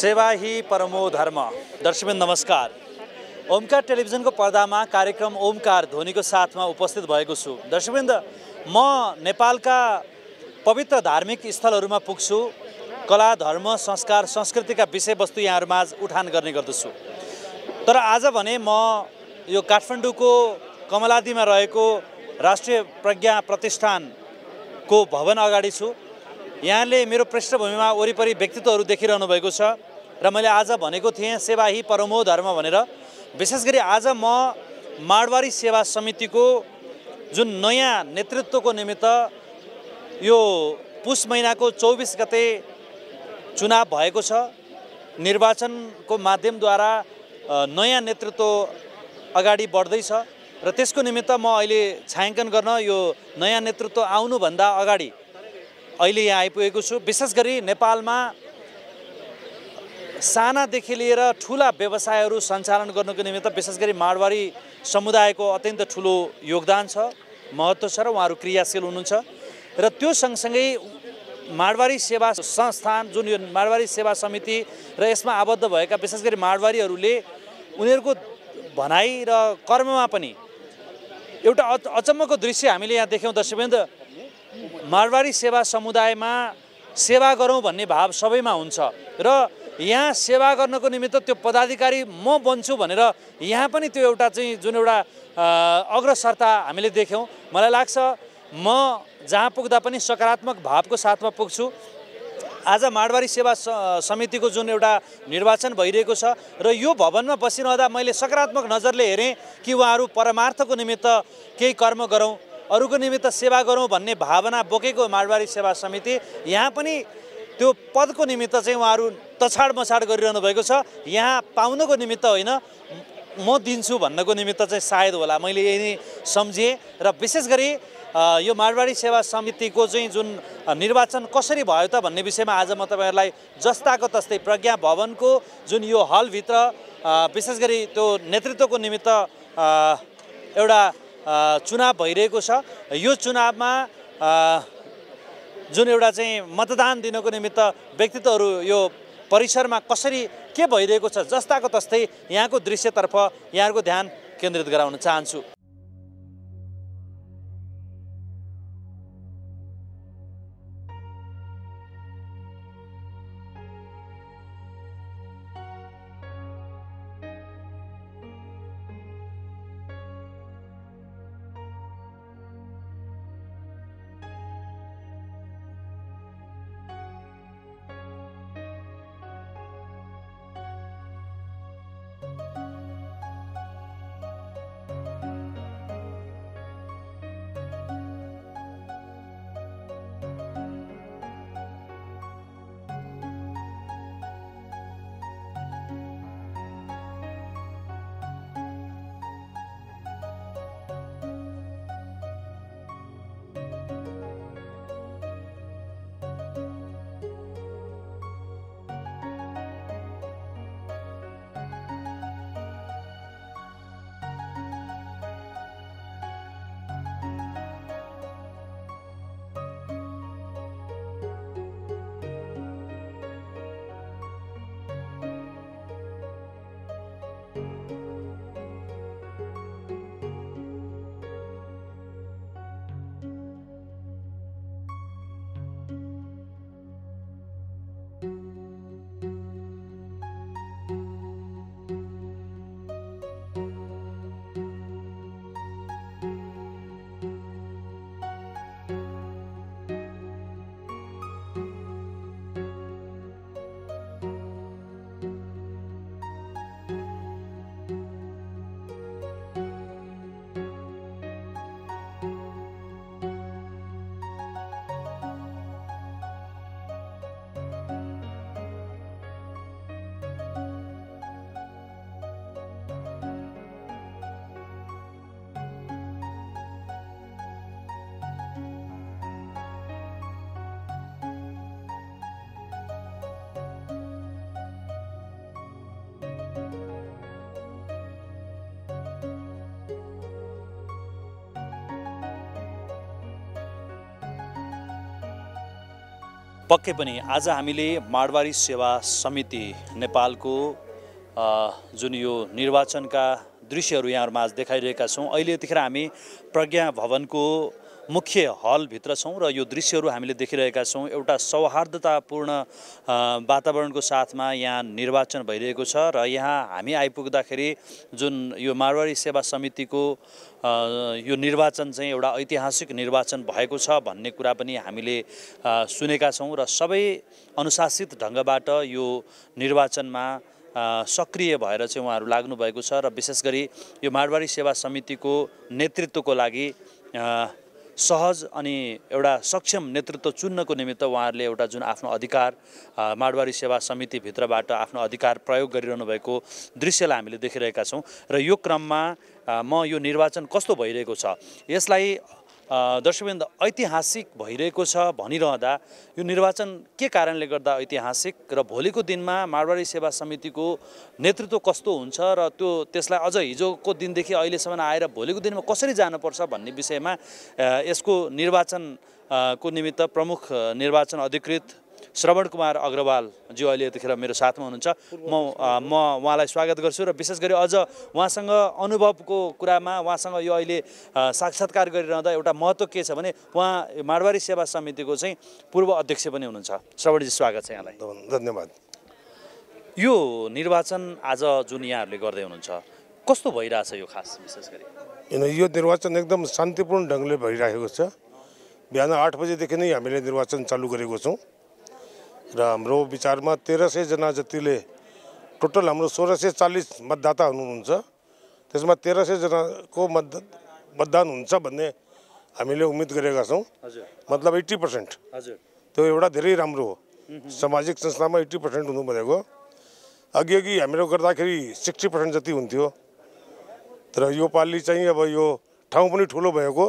सेवा ही परमो धर्म दर्शकबिन नमस्कार ओमकार टेलिभिजनको पर्दामा कार्यक्रम ओमकार ध्वनिको साथमा उपस्थित भएको छु दर्शकवृन्द म नेपालका पवित्र धार्मिक स्थलहरूमा पुग्छु कला धर्म संस्कार संस्कृतिका विषयवस्तु यहाँहरूमाझ उठान गर्ने गर्दछु तर आज भने म यो काठमाडौँको कमलादीमा रहेको राष्ट्रिय प्रज्ञा प्रतिष्ठानको भवन अगाडि छु यहाँले मेरो पृष्ठभूमिमा वरिपरि व्यक्तित्वहरू देखिरहनु भएको छ र मैले आज भनेको थिएँ सेवा ही परमो धर्म भनेर विशेष गरी आज म माडवारी सेवा समितिको जुन नयाँ नेतृत्वको निमित्त यो पुष महिनाको चौबिस गते चुनाव भएको छ निर्वाचनको माध्यमद्वारा नयाँ नेतृत्व अगाडि बढ्दैछ र त्यसको निमित्त म अहिले छायाङ्कन गर्न यो नयाँ नेतृत्व आउनुभन्दा अगाडि अहिले यहाँ आइपुगेको छु विशेष गरी नेपालमा सानादेखि लिएर ठुला व्यवसायहरू सञ्चालन गर्नुको निमित्त विशेष गरी माडवारी समुदायको अत्यन्त ठुलो योगदान छ महत्त्व छ र उहाँहरू क्रियाशील हुनुहुन्छ र त्यो सँगसँगै माडवारी सेवा संस्थान जुन यो माडवारी सेवा समिति र यसमा आबद्ध भएका विशेष गरी माडवारीहरूले उनीहरूको भनाइ र कर्ममा पनि एउटा अचम्मको दृश्य हामीले यहाँ देख्यौँ दर्शकवृन्द माडवारी सेवा समुदायमा सेवा गरौँ भन्ने भाव सबैमा हुन्छ र यहाँ सेवा गर्नको निमित्त त्यो पदाधिकारी म बन्छु भनेर यहाँ पनि त्यो एउटा चाहिँ जुन एउटा अग्रसरता हामीले देख्यौँ मलाई लाग्छ म जहाँ पुग्दा पनि सकारात्मक भावको साथमा पुग्छु आज माडवारी सेवा समितिको जुन एउटा निर्वाचन भइरहेको छ र यो भवनमा बसिरहँदा मैले सकारात्मक नजरले हेरेँ कि उहाँहरू परमार्थको निमित्त केही कर्म गरौँ अरूको निमित्त सेवा गरौँ भन्ने भावना बोकेको माडवारी सेवा समिति यहाँ पनि त्यो पदको निमित्त चाहिँ उहाँहरू तछाड मछाड गरिरहनु भएको छ यहाँ पाउनको निमित्त होइन म दिन्छु भन्नको निमित्त चाहिँ सायद होला मैले यही नै सम्झेँ र विशेष गरी यो मारवाडी सेवा समितिको चाहिँ जुन निर्वाचन कसरी भयो त भन्ने विषयमा आज म तपाईँहरूलाई जस्ताको तस्तै प्रज्ञा भवनको जुन यो हलभित्र विशेष गरी त्यो नेतृत्वको निमित्त एउटा चुनाव भइरहेको छ यो चुनावमा जुन एउटा चाहिँ मतदान दिनको निमित्त व्यक्तित्वहरू यो परिसरमा कसरी के भइरहेको छ जस्ताको तस्तै यहाँको दृश्यतर्फ यहाँहरूको ध्यान केन्द्रित गराउन चाहन्छु पक्कै पनि आज हामीले माडवारी सेवा समिति नेपालको जुन यो निर्वाचनका दृश्यहरू यहाँहरूमा आज देखाइरहेका छौँ अहिले यतिखेर हामी प्रज्ञा भवनको मुख्य हलभित्र छौँ र यो दृश्यहरू हामीले देखिरहेका छौँ एउटा सौहार्दतापूर्ण वातावरणको साथमा यहाँ निर्वाचन भइरहेको छ र यहाँ हामी आइपुग्दाखेरि जुन यो मारवाडी सेवा समितिको यो निर्वाचन चाहिँ एउटा ऐतिहासिक निर्वाचन भएको छ भन्ने कुरा पनि हामीले सुनेका छौँ र सबै अनुशासित ढङ्गबाट यो निर्वाचनमा सक्रिय भएर चाहिँ उहाँहरू लाग्नुभएको छ र विशेष गरी यो मारवाडी सेवा समितिको नेतृत्वको लागि सहज अनि एउटा सक्षम नेतृत्व चुन्नको निमित्त उहाँहरूले एउटा जुन आफ्नो अधिकार माडवारी सेवा समितिभित्रबाट आफ्नो अधिकार प्रयोग गरिरहनु भएको दृश्यलाई हामीले देखिरहेका छौँ र यो क्रममा म यो निर्वाचन कस्तो भइरहेको छ यसलाई दर्शकबिन्द ऐतिहासिक भइरहेको छ भनिरहँदा यो निर्वाचन के कारणले गर्दा ऐतिहासिक र भोलिको दिनमा मारवाडी सेवा समितिको नेतृत्व कस्तो हुन्छ र त्यो त्यसलाई अझ हिजोको दिनदेखि अहिलेसम्म आएर भोलिको दिनमा कसरी जानुपर्छ भन्ने विषयमा यसको निर्वाचन को निमित्त प्रमुख निर्वाचन अधिकृत श्रवण कुमार अग्रवाल जो अहिले यतिखेर मेरो साथमा हुनुहुन्छ म म उहाँलाई स्वागत गर्छु र विशेष गरी अझ उहाँसँग अनुभवको कुरामा उहाँसँग यो अहिले साक्षात्कार गरिरहँदा एउटा महत्त्व के छ भने उहाँ माडवारी सेवा समितिको चाहिँ पूर्व अध्यक्ष पनि हुनुहुन्छ श्रवणजी स्वागत छ यहाँलाई धन्यवाद यो निर्वाचन आज जुन यहाँहरूले गर्दै हुनुहुन्छ कस्तो भइरहेछ यो खास विशेष गरी यो निर्वाचन एकदम शान्तिपूर्ण ढङ्गले भइरहेको छ बिहान आठ बजेदेखि नै हामीले निर्वाचन चालु गरेको छौँ र हाम्रो विचारमा तेह्र सयजना जतिले टोटल हाम्रो सोह्र सय चालिस मतदाता हुनुहुन्छ त्यसमा तेह्र सयजनाको मत मतदान हुन्छ भन्ने हामीले उम्मेद गरेका छौँ मतलब एट्टी पर्सेन्ट त्यो एउटा धेरै राम्रो हो सामाजिक संस्थामा एट्टी पर्सेन्ट हुनु भनेको अघि हामीले गर्दाखेरि सिक्सटी पर्सेन्ट जति हुन्थ्यो तर यो योपालि चाहिँ अब यो ठाउँ पनि ठुलो भएको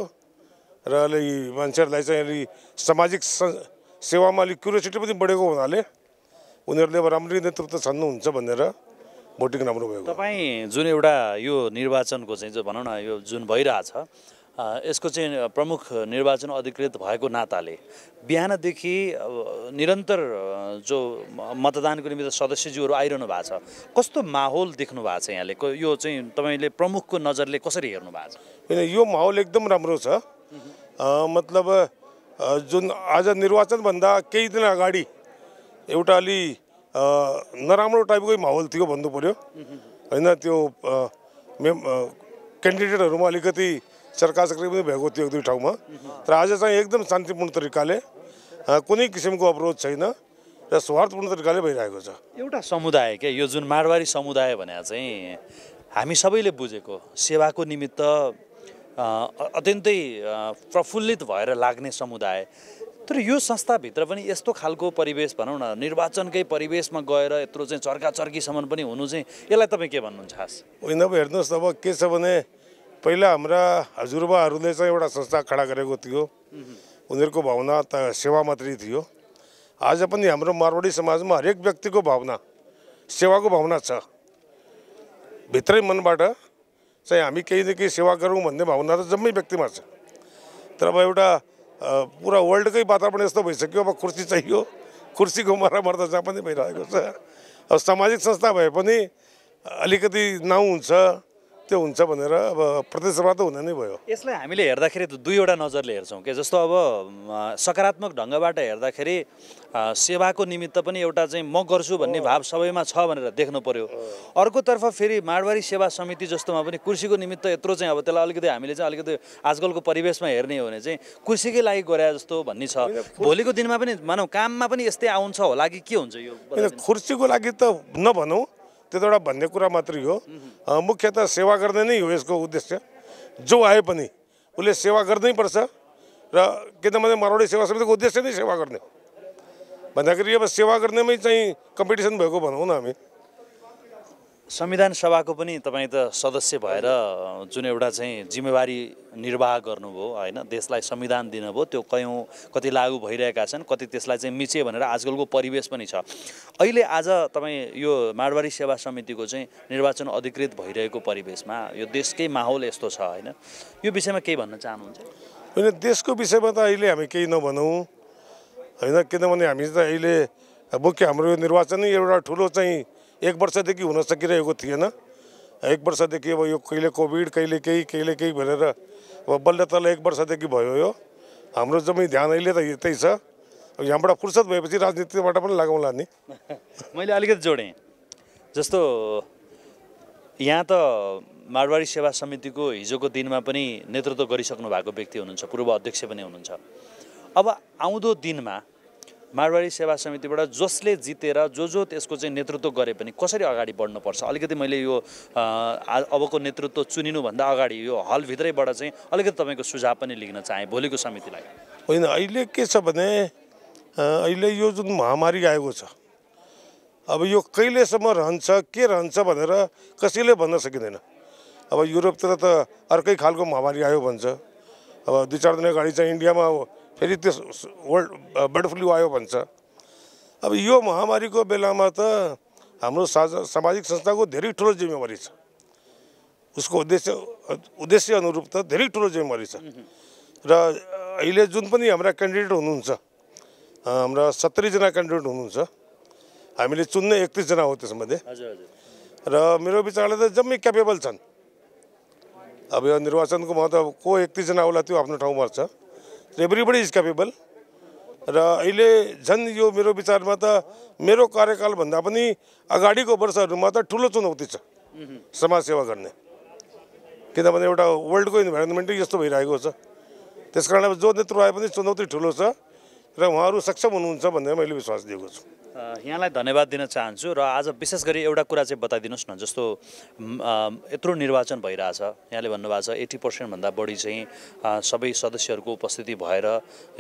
र अलि मान्छेहरूलाई चाहिँ अलि सामाजिक सेवामा अलिक क्युरियोसिटी पनि बढेको हुनाले उनीहरूले अब राम्ररी नेतृत्व हुन्छ भनेर भोटिङ राम्रो भयो तपाईँ जुन एउटा यो निर्वाचनको चाहिँ जो भनौँ न यो जुन भइरहेछ यसको चाहिँ प्रमुख निर्वाचन अधिकृत भएको नाताले बिहानदेखि निरन्तर जो मतदानको निमित्त सदस्यज्यूहरू आइरहनु भएको छ कस्तो माहौल देख्नु भएको छ यहाँले यो चाहिँ तपाईँले प्रमुखको नजरले कसरी हेर्नु भएको छ यो माहौल एकदम राम्रो छ मतलब जुन आज निर्वाचनभन्दा केही दिन अगाडि एउटा अलि नराम्रो टाइपकै माहौल थियो भन्नु पऱ्यो होइन त्यो मेम क्यान्डिडेटहरूमा अलिकति चर्काचक्री पनि भएको थियो एक दुई ठाउँमा तर आज चाहिँ एकदम शान्तिपूर्ण तरिकाले कुनै किसिमको अवरोध छैन र स्वार्थपूर्ण तरिकाले भइरहेको छ एउटा समुदाय के यो जुन माडवारी समुदाय भने चाहिँ हामी सबैले बुझेको सेवाको निमित्त अत्यन्तै प्रफुल्लित भएर लाग्ने समुदाय तर यो संस्थाभित्र पनि यस्तो खालको परिवेश भनौँ न निर्वाचनकै परिवेशमा गएर यत्रो चाहिँ चर्काचर्कीसम्म पनि हुनु चाहिँ यसलाई तपाईँ के भन्नुहुन्छ खास होइन अब हेर्नुहोस् अब के छ भने पहिला हाम्रा हजुरबाहरूले चाहिँ एउटा संस्था खडा गरेको थियो उनीहरूको भावना त सेवा मात्रै थियो आज पनि हाम्रो मारवाडी समाजमा हरेक व्यक्तिको भावना सेवाको भावना छ भित्रै मनबाट चाहिँ हामी केही न केही सेवा गरौँ भन्ने भावना त जम्मै व्यक्तिमा छ तर अब एउटा पुरा वर्ल्डकै वातावरण यस्तो भइसक्यो अब कुर्सी चाहियो कुर्सीको मरा मर्दा जहाँ पनि भइरहेको छ अब सामाजिक संस्था भए पनि अलिकति नाउँ हुन्छ त्यो हुन्छ भनेर अब प्रतिस्पर्धा त हुन नै भयो यसलाई हामीले हेर्दाखेरि दुईवटा नजरले हेर्छौँ कि जस्तो अब सकारात्मक ढङ्गबाट हेर्दाखेरि सेवाको निमित्त पनि एउटा चाहिँ म गर्छु भन्ने भाव सबैमा छ भनेर देख्नु पऱ्यो अर्कोतर्फ फेरि माडवारी सेवा समिति जस्तोमा पनि कृषिको निमित्त यत्रो चाहिँ अब त्यसलाई अलिकति हामीले चाहिँ अलिकति आजकलको परिवेशमा हेर्ने हो भने चाहिँ कृषिकै लागि गरे जस्तो भन्ने छ भोलिको दिनमा पनि मानौँ काममा पनि यस्तै आउँछ होला कि के हुन्छ यो खुर्सीको लागि त नभनौँ त्यो त एउटा भन्ने कुरा मात्रै हो मुख्यतः सेवा गर्ने नै हो यसको उद्देश्य जो आए पनि उसले सेवा गर्नै पर्छ र किनभने मारवाडी सेवा समितिको उद्देश्य नै सेवा गर्ने भन्दाखेरि अब सेवा गर्नेमै चाहिँ कम्पिटिसन भएको भनौँ न हामी संविधान सभाको पनि तपाईँ त सदस्य भएर जुन एउटा चाहिँ जिम्मेवारी निर्वाह गर्नुभयो होइन देशलाई संविधान दिनुभयो त्यो कयौँ कति लागु भइरहेका छन् कति त्यसलाई चाहिँ मिचे भनेर आजकलको परिवेश पनि छ अहिले आज तपाईँ यो माडवारी सेवा समितिको चाहिँ निर्वाचन अधिकृत भइरहेको परिवेशमा यो देशकै माहौल यस्तो छ होइन यो विषयमा केही भन्न चाहनुहुन्छ होइन देशको विषयमा त अहिले हामी केही नभनौँ होइन किनभने हामी त अहिले मुख्य हाम्रो यो निर्वाचनै एउटा ठुलो चाहिँ एक वर्षदेखि हुन सकिरहेको थिएन एक वर्षदेखि अब यो कहिले कोभिड कहिले केही कहिले केही भनेर अब बल्ल तल्ल एक वर्षदेखि भयो यो हाम्रो जम्मै ध्यान अहिले त यतै छ यहाँबाट फुर्सद भएपछि राजनीतिबाट पनि लगाउँला नि मैले अलिकति जोडेँ जस्तो यहाँ त माडवाडी सेवा समितिको हिजोको दिनमा पनि नेतृत्व गरिसक्नु भएको व्यक्ति हुनुहुन्छ पूर्व अध्यक्ष पनि हुनुहुन्छ अब आउँदो दिनमा मारवाडी सेवा समितिबाट जसले जितेर जो जो त्यसको चाहिँ नेतृत्व गरे पनि कसरी अगाडि बढ्नुपर्छ अलिकति मैले यो अबको नेतृत्व चुनिनुभन्दा अगाडि यो हलभित्रैबाट चाहिँ अलिकति तपाईँको सुझाव पनि लिन चाहेँ भोलिको समितिलाई होइन अहिले के छ भने अहिले यो जुन महामारी आएको छ अब यो कहिलेसम्म रहन्छ के रहन्छ भनेर कसैले भन्न सकिँदैन अब युरोपतिर त अर्कै खालको महामारी आयो भन्छ अब दुई चार दिन अगाडि चाहिँ इन्डियामा फेरि त्यस वर्ल्ड बर्ड फ्लू आयो भन्छ अब यो महामारीको बेलामा त हाम्रो साझा सामाजिक संस्थाको धेरै ठुलो जिम्मेवारी छ उसको उद्देश्य उद्देश्य अनुरूप त धेरै ठुलो जिम्मेवारी छ र अहिले जुन पनि हाम्रा क्यान्डिडेट हुनुहुन्छ हाम्रा सत्तरीजना क्यान्डिडेट हुनुहुन्छ हामीले चुन्ने एकतिसजना हो त्यसमध्ये र मेरो विचारले त जम्मै क्यापेबल छन् अब यो निर्वाचनको महत्त्व को एकतिसजना होला त्यो आफ्नो ठाउँमा छ एभ्रिबडी इज क्यापेबल र अहिले झन् यो मेरो विचारमा त मेरो कार्यकालभन्दा पनि अगाडिको वर्षहरूमा त ठुलो चुनौती छ समाजसेवा गर्ने किनभने एउटा वर्ल्डको इन्भाइरोमेन्टै यस्तो भइरहेको छ त्यस कारण अब जो नेतृत्व आए पनि चुनौती ठुलो छ र उहाँहरू सक्षम हुनुहुन्छ भनेर मैले विश्वास दिएको छु यहाँलाई धन्यवाद दिन चाहन्छु र आज विशेष गरी एउटा कुरा चाहिँ बताइदिनुहोस् न जस्तो यत्रो निर्वाचन भइरहेछ यहाँले भन्नुभएको छ एट्टी पर्सेन्टभन्दा बढी चाहिँ सबै सदस्यहरूको उपस्थिति भएर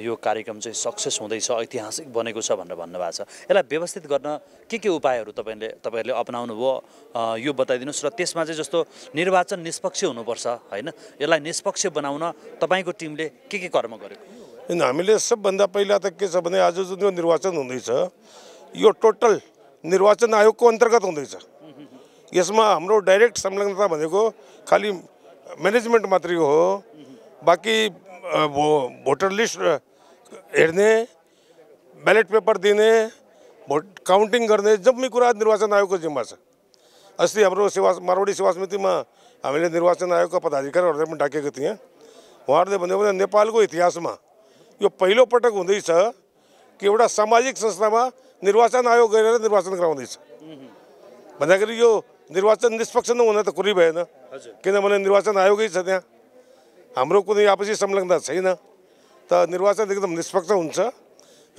यो कार्यक्रम चाहिँ सक्सेस हुँदैछ ऐतिहासिक बनेको छ भनेर भन्नुभएको छ यसलाई व्यवस्थित गर्न के के उपायहरू तपाईँले तपाईँहरूले अप्नाउनु भयो यो बताइदिनुहोस् र त्यसमा चाहिँ जस्तो निर्वाचन निष्पक्ष हुनुपर्छ होइन यसलाई निष्पक्ष बनाउन तपाईँको टिमले के के कर्म गरेको हमें सब भाई पैला तो के आज जो यो निर्वाचन होते यो टोटल निर्वाचन को अंतर्गत होते इसमें हम डाइरेक्ट संलग्नता खाली मैनेजमेंट मत हो बाकी वो भोटर लिस्ट हेने बैलेट पेपर दिने भोट काउन्टिङ गर्ने जम्मै कुछ निर्वाचन को जिम्मा छ अस्त हम सेवा मारवाडी सेवा समिति में हमें निर्वाचन आयोग का पदाधिकारी डाक थियौँ भाई भन्यो भने नेपालको यो पहिलो पटक हुँदैछ कि एउटा सामाजिक संस्थामा निर्वाचन आयोग गरेर निर्वाचन गराउँदैछ भन्दाखेरि यो निर्वाचन निष्पक्ष नहुन त कुरै भएन किनभने निर्वाचन आयोगै छ त्यहाँ हाम्रो कुनै आपसी संलग्न छैन त निर्वाचन एकदम निष्पक्ष हुन्छ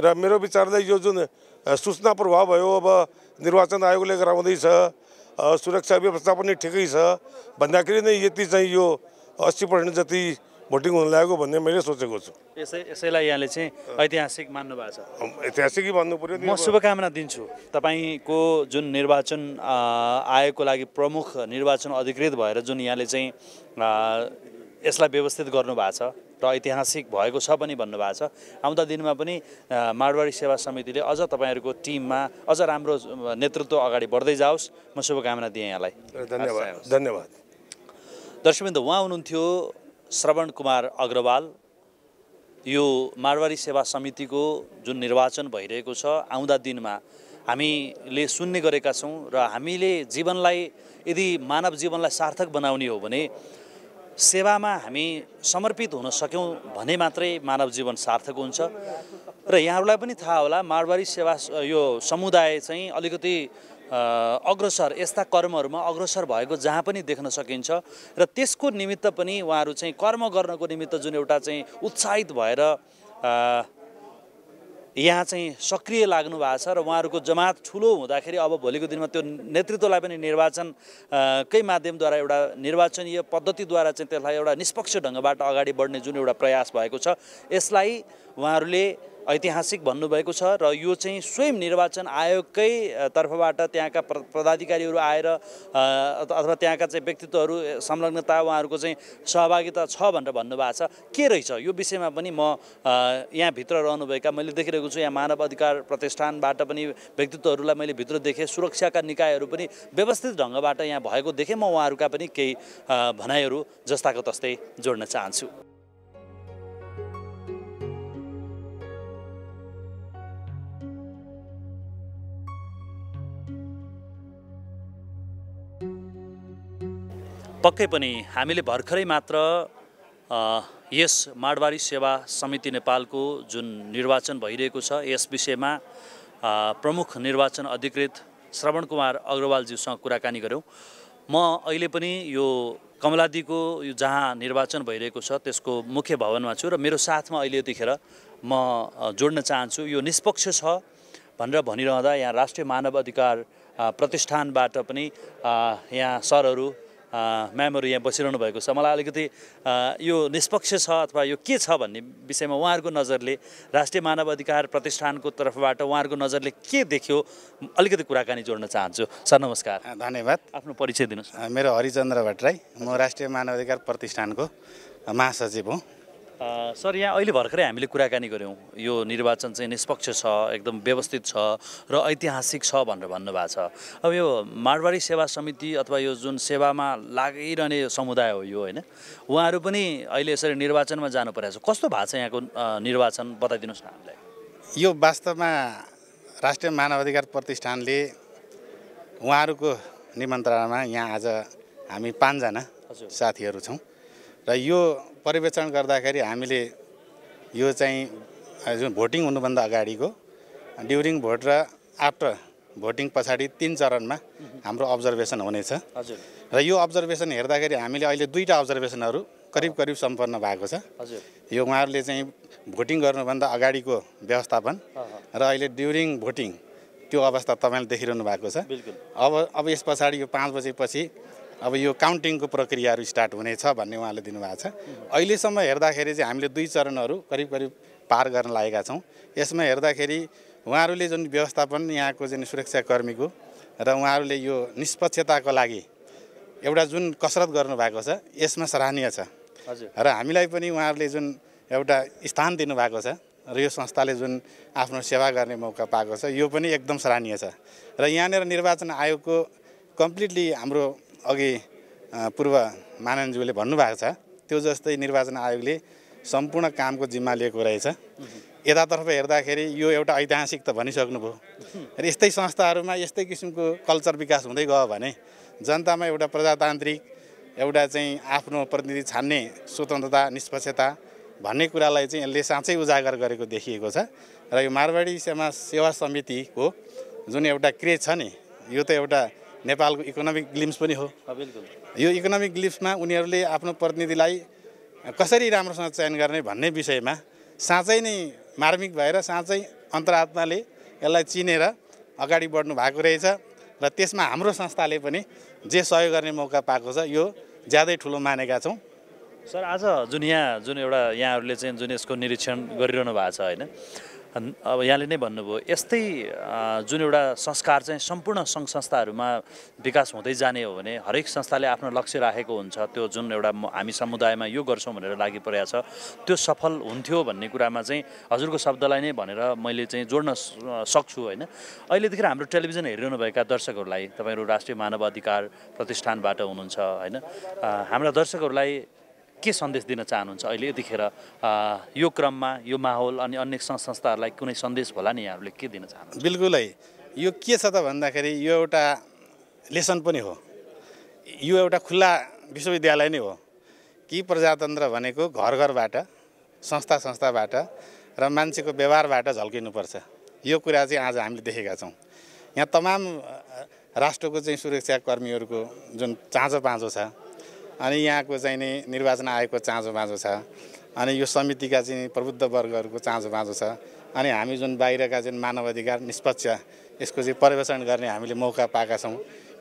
र मेरो विचारले यो जुन सूचना प्रभाव भयो अब निर्वाचन आयोगले गराउँदैछ सुरक्षा व्यवस्था पनि ठिकै छ भन्दाखेरि नै यति चाहिँ यो अस्सी पर्सेन्ट जति भोटिङ हुन लागेको भन्ने मैले सोचेको छु यसै यसैलाई यहाँले चाहिँ ऐतिहासिक मान्नु भएको छ ऐतिहासिक भन्नु पऱ्यो म शुभकामना दिन्छु तपाईँको जुन निर्वाचन आयोगको लागि प्रमुख निर्वाचन अधिकृत भएर जुन यहाँले चाहिँ यसलाई व्यवस्थित गर्नुभएको छ र ऐतिहासिक भएको छ पनि भन्नुभएको छ आउँदा दिनमा पनि माडवाडी सेवा समितिले अझ तपाईँहरूको टिममा अझ राम्रो नेतृत्व अगाडि बढ्दै जाओस् म शुभकामना दिएँ यहाँलाई धन्यवाद धन्यवाद दर्शकबिन्दु उहाँ हुनुहुन्थ्यो श्रवण कुमार अग्रवाल यो मारवाडी सेवा समितिको जुन निर्वाचन भइरहेको छ आउँदा दिनमा हामीले सुन्ने गरेका छौँ र हामीले जीवनलाई यदि मानव जीवनलाई सार्थक बनाउने हो भने सेवामा हामी समर्पित हुन सक्यौँ भने मात्रै मानव जीवन सार्थक हुन्छ र यहाँहरूलाई पनि थाहा होला मारवाडी सेवा यो समुदाय चाहिँ अलिकति अग्रसर यस्ता कर्महरूमा अग्रसर भएको जहाँ पनि देख्न सकिन्छ र त्यसको निमित्त पनि उहाँहरू चाहिँ कर्म गर्नको निमित्त जुन एउटा चाहिँ उत्साहित भएर यहाँ चाहिँ सक्रिय लाग्नु भएको छ र उहाँहरूको जमात ठुलो हुँदाखेरि अब भोलिको दिनमा त्यो नेतृत्वलाई पनि निर्वाचनकै माध्यमद्वारा एउटा निर्वाचनीय पद्धतिद्वारा चाहिँ त्यसलाई एउटा निष्पक्ष ढङ्गबाट अगाडि बढ्ने जुन एउटा प्रयास भएको छ यसलाई उहाँहरूले ऐतिहासिक भन्नुभएको छ र यो चाहिँ स्वयं निर्वाचन आयोगकै तर्फबाट त्यहाँका पदाधिकारीहरू आएर अथवा त्यहाँका चाहिँ व्यक्तित्वहरू संलग्नता उहाँहरूको चाहिँ सहभागिता छ भनेर भन्नुभएको छ के रहेछ यो विषयमा पनि म यहाँभित्र रहनुभएका मैले देखिरहेको छु यहाँ मानव अधिकार प्रतिष्ठानबाट पनि व्यक्तित्वहरूलाई मैले भित्र देखेँ सुरक्षाका निकायहरू पनि व्यवस्थित ढङ्गबाट यहाँ भएको देखेँ म उहाँहरूका पनि केही भनाइहरू जस्ताको तस्तै जोड्न चाहन्छु पक्कै पनि हामीले भर्खरै मात्र यस माडवारी सेवा समिति नेपालको जुन निर्वाचन भइरहेको छ यस विषयमा प्रमुख निर्वाचन अधिकृत श्रवण कुमार अग्रवालज्यूसँग कुराकानी गऱ्यौँ म अहिले पनि यो कमलादीको यो जहाँ निर्वाचन भइरहेको छ त्यसको मुख्य भवनमा छु र मेरो साथमा अहिले यतिखेर म जोड्न चाहन्छु यो निष्पक्ष छ भनेर भनिरहँदा यहाँ राष्ट्रिय मानव अधिकार प्रतिष्ठानबाट पनि यहाँ सरहरू म्यामहरू यहाँ बसिरहनु भएको छ मलाई अलिकति यो निष्पक्ष छ अथवा यो के छ भन्ने विषयमा उहाँहरूको नजरले राष्ट्रिय मानव अधिकार प्रतिष्ठानको तर्फबाट उहाँहरूको नजरले के देख्यो अलिकति कुराकानी जोड्न चाहन्छु सर नमस्कार धन्यवाद आफ्नो परिचय दिनुहोस् मेरो हरिचन्द्र भट्टराई म राष्ट्रिय मानव अधिकार प्रतिष्ठानको महासचिव हुँ सर यहाँ अहिले भर्खरै हामीले कुराकानी गऱ्यौँ यो निर्वाचन चाहिँ निष्पक्ष छ एकदम व्यवस्थित छ र ऐतिहासिक छ भनेर भन्नुभएको छ अब यो माडवाडी सेवा समिति अथवा यो जुन सेवामा लागिरहने समुदाय हो यो होइन उहाँहरू पनि अहिले यसरी निर्वाचनमा जानु परेको छ कस्तो भएको छ यहाँको निर्वाचन बताइदिनुहोस् न हामीलाई यो वास्तवमा राष्ट्रिय मानवाधिकार प्रतिष्ठानले उहाँहरूको निमन्त्रणामा यहाँ आज हामी पाँचजना साथीहरू छौँ र यो पर्यवेक्षण गर्दाखेरि हामीले यो चाहिँ जुन भोटिङ हुनुभन्दा अगाडिको ड्युरिङ भोट र आफ्टर भोटिङ पछाडि तिन चरणमा हाम्रो अब्जर्भेसन हुनेछ हजुर र यो अब्जर्भेसन हेर्दाखेरि हामीले अहिले दुईवटा अब्जर्भेसनहरू करिब करिब सम्पन्न भएको छ हजुर यो उहाँहरूले चाहिँ भोटिङ गर्नुभन्दा अगाडिको व्यवस्थापन र अहिले ड्युरिङ भोटिङ त्यो अवस्था तपाईँले देखिरहनु भएको छ अब अब यस पछाडि यो पाँच बजेपछि अब यो काउन्टिङको प्रक्रियाहरू स्टार्ट हुनेछ भन्ने उहाँले दिनुभएको छ अहिलेसम्म हेर्दाखेरि चाहिँ हामीले दुई चरणहरू करिब करिब पार गर्न लागेका छौँ यसमा हेर्दाखेरि उहाँहरूले जुन व्यवस्थापन यहाँको जुन सुरक्षाकर्मीको र उहाँहरूले यो निष्पक्षताको लागि एउटा जुन कसरत गर्नुभएको छ यसमा सराहनीय छ हजुर र हामीलाई पनि उहाँहरूले जुन एउटा स्थान दिनुभएको छ र यो संस्थाले जुन आफ्नो सेवा गर्ने मौका पाएको छ यो पनि एकदम सराहनीय छ र यहाँनिर निर्वाचन आयोगको कम्प्लिटली हाम्रो अघि पूर्व माननज्यूले भन्नुभएको छ त्यो जस्तै निर्वाचन आयोगले सम्पूर्ण कामको जिम्मा लिएको रहेछ यतातर्फ हेर्दाखेरि यो एउटा ऐतिहासिक त भनिसक्नुभयो र यस्तै संस्थाहरूमा यस्तै किसिमको कल्चर विकास हुँदै गयो भने जनतामा एउटा प्रजातान्त्रिक एउटा चाहिँ आफ्नो प्रतिनिधि छान्ने स्वतन्त्रता निष्पक्षता भन्ने कुरालाई चाहिँ यसले साँच्चै उजागर गरेको देखिएको छ र यो मारवाडी समाज सेवा समितिको जुन एउटा क्रेज छ नि यो त एउटा नेपालको इकोनोमिक ग्लिम्स पनि हो यो इकोनोमिक ग्लिम्समा उनीहरूले आफ्नो प्रतिनिधिलाई कसरी राम्रोसँग चयन गर्ने भन्ने विषयमा साँच्चै नै मार्मिक भएर साँच्चै अन्तरात्माले यसलाई चिनेर अगाडि बढ्नु भएको रहेछ र त्यसमा हाम्रो संस्थाले पनि जे सहयोग गर्ने मौका पाएको छ यो ज्यादै ठुलो मानेका छौँ सर आज जुन यहाँ जुन एउटा यहाँहरूले चाहिँ जुन यसको निरीक्षण गरिरहनु भएको छ होइन अब यहाँले नै भन्नुभयो यस्तै जुन एउटा संस्कार चाहिँ सम्पूर्ण सङ्घ संस्थाहरूमा विकास हुँदै जाने हो भने हरेक संस्थाले आफ्नो लक्ष्य राखेको हुन्छ त्यो जुन एउटा हामी समुदायमा यो गर्छौँ भनेर लागि परेको छ त्यो सफल हुन्थ्यो भन्ने कुरामा चाहिँ हजुरको शब्दलाई नै भनेर मैले चाहिँ जोड्न सक्छु होइन अहिलेदेखि हाम्रो टेलिभिजन हेरिरहनुभएका दर्शकहरूलाई तपाईँहरू राष्ट्रिय मानव अधिकार प्रतिष्ठानबाट हुनुहुन्छ होइन हाम्रा दर्शकहरूलाई के सन्देश दिन चाहनुहुन्छ अहिले यतिखेर यो क्रममा यो माहौल अनि अन्य संस्थाहरूलाई कुनै सन्देश होला नि यहाँहरूले के दिन चाहनुहुन्छ बिल्कुलै यो के छ त भन्दाखेरि यो एउटा लेसन पनि हो यो एउटा खुल्ला विश्वविद्यालय नै हो कि प्रजातन्त्र भनेको घर घरबाट संस्था संस्थाबाट र मान्छेको व्यवहारबाट झल्किनुपर्छ यो कुरा चाहिँ आज हामीले देखेका छौँ यहाँ तमाम राष्ट्रको चाहिँ सुरक्षाकर्मीहरूको जुन चाँजो पाँचो छ अनि यहाँको चाहिँ नि निर्वाचन आयोगको चाँजो बाँझो छ अनि यो समितिका चाहिँ प्रबुद्ध वर्गहरूको चाँजो बाँझो छ अनि हामी जुन बाहिरका जुन मानवाधिकार निष्पक्ष यसको चाहिँ पर्यवेक्षण गर्ने हामीले मौका पाएका छौँ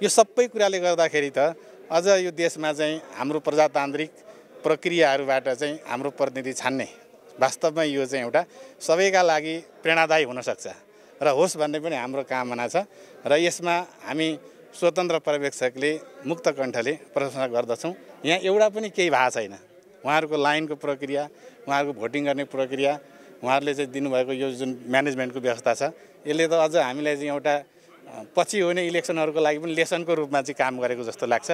यो सबै कुराले गर्दाखेरि त अझ यो देशमा चाहिँ हाम्रो प्रजातान्त्रिक प्रक्रियाहरूबाट चाहिँ हाम्रो प्रतिनिधि छान्ने वास्तवमा यो चाहिँ एउटा सबैका लागि प्रेरणादायी हुनसक्छ र होस् भन्ने पनि हाम्रो कामना छ र यसमा हामी स्वतन्त्र पर्यवेक्षकले मुक्त कण्ठले प्रशंसा गर्दछौँ यहाँ एउटा पनि केही भएको छैन उहाँहरूको लाइनको प्रक्रिया उहाँहरूको भोटिङ गर्ने प्रक्रिया उहाँहरूले चाहिँ दिनुभएको यो जुन म्यानेजमेन्टको व्यवस्था छ यसले त अझ हामीलाई चाहिँ एउटा पछि हुने इलेक्सनहरूको लागि पनि लेसनको रूपमा चाहिँ काम गरेको जस्तो लाग्छ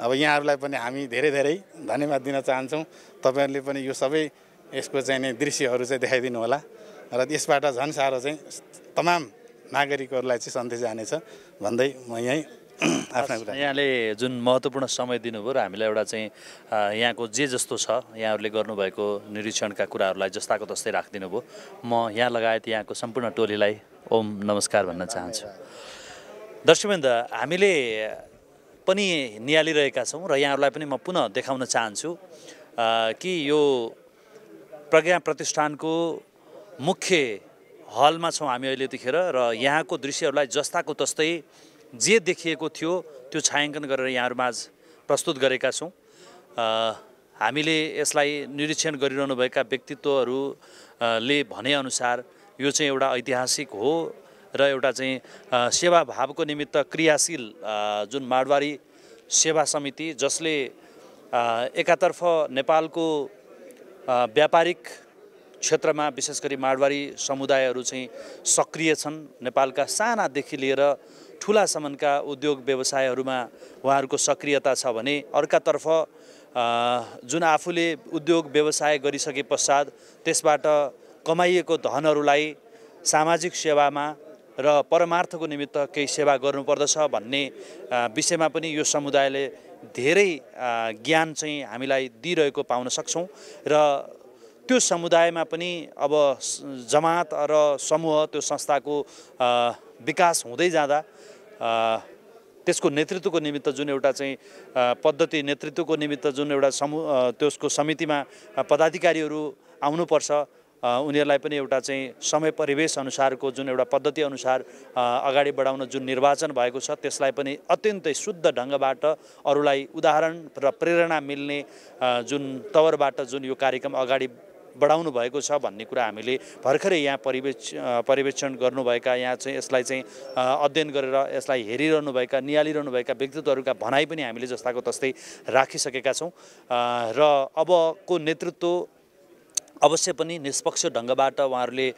अब यहाँहरूलाई पनि हामी धेरै धेरै धन्यवाद दिन चाहन्छौँ तपाईँहरूले पनि यो सबै यसको चाहिँ नि दृश्यहरू चाहिँ देखाइदिनु होला र यसबाट झन् साह्रो चाहिँ तमाम नागरिकहरूलाई चाहिँ सन्देश जानेछ भन्दै म यहीँ आफ्ना यहाँले जुन महत्त्वपूर्ण समय दिनुभयो र हामीलाई एउटा चाहिँ यहाँको जे जस्तो छ यहाँहरूले गर्नुभएको निरीक्षणका कुराहरूलाई जस्ताको तस्तै राखिदिनु भयो म यहाँ लगायत यहाँको सम्पूर्ण टोलीलाई ओम नमस्कार भन्न चाहन्छु दर्शकवृन्द हामीले पनि निहालिरहेका छौँ र यहाँहरूलाई पनि म पुनः देखाउन चाहन्छु कि यो प्रज्ञा प्रतिष्ठानको मुख्य हलमा छौँ हामी अहिले यतिखेर र यहाँको दृश्यहरूलाई जस्ताको तस्तै जे देखिएको थियो त्यो छायाङ्कन गरेर यहाँहरूमाझ प्रस्तुत गरेका छौँ हामीले यसलाई निरीक्षण गरिरहनुभएका व्यक्तित्वहरूले भनेअनुसार यो चाहिँ एउटा ऐतिहासिक हो र एउटा चाहिँ सेवाभावको निमित्त क्रियाशील जुन माडवारी सेवा समिति जसले एकातर्फ नेपालको व्यापारिक क्षेत्रमा विशेष गरी माडवारी समुदायहरू चाहिँ सक्रिय छन् नेपालका सानादेखि लिएर ठुलासम्मका उद्योग व्यवसायहरूमा उहाँहरूको सक्रियता छ भने अर्कातर्फ जुन आफूले उद्योग व्यवसाय गरिसके पश्चात त्यसबाट कमाइएको धनहरूलाई सामाजिक सेवामा र परमार्थको निमित्त केही सेवा गर्नुपर्दछ भन्ने विषयमा पनि यो समुदायले धेरै ज्ञान चाहिँ हामीलाई दिइरहेको पाउन सक्छौँ र त्यो समुदायमा पनि अब जमात र समूह त्यो संस्थाको विकास हुँदै जाँदा त्यसको नेतृत्वको निमित्त जुन एउटा चाहिँ पद्धति नेतृत्वको निमित्त जुन एउटा समूह त्यसको समितिमा पदाधिकारीहरू आउनुपर्छ उनीहरूलाई पनि एउटा चाहिँ समय परिवेश अनुसारको जुन एउटा पद्धति अनुसार अगाडि बढाउन जुन निर्वाचन भएको छ त्यसलाई पनि अत्यन्तै शुद्ध ढङ्गबाट अरूलाई उदाहरण र प्रेरणा मिल्ने जुन तवरबाट जुन यो कार्यक्रम अगाडि बढाउनु भएको छ भन्ने कुरा हामीले भर्खरै यहाँ परिवेक्ष परिवेक्षण गर्नुभएका यहाँ चाहिँ यसलाई चाहिँ अध्ययन गरेर यसलाई हेरिरहनुभएका निहालिरहनुभएका व्यक्तित्वहरूका भनाइ पनि हामीले जस्ताको तस्तै राखिसकेका छौँ र अबको नेतृत्व अवश्य पनि निष्पक्ष ढङ्गबाट उहाँहरूले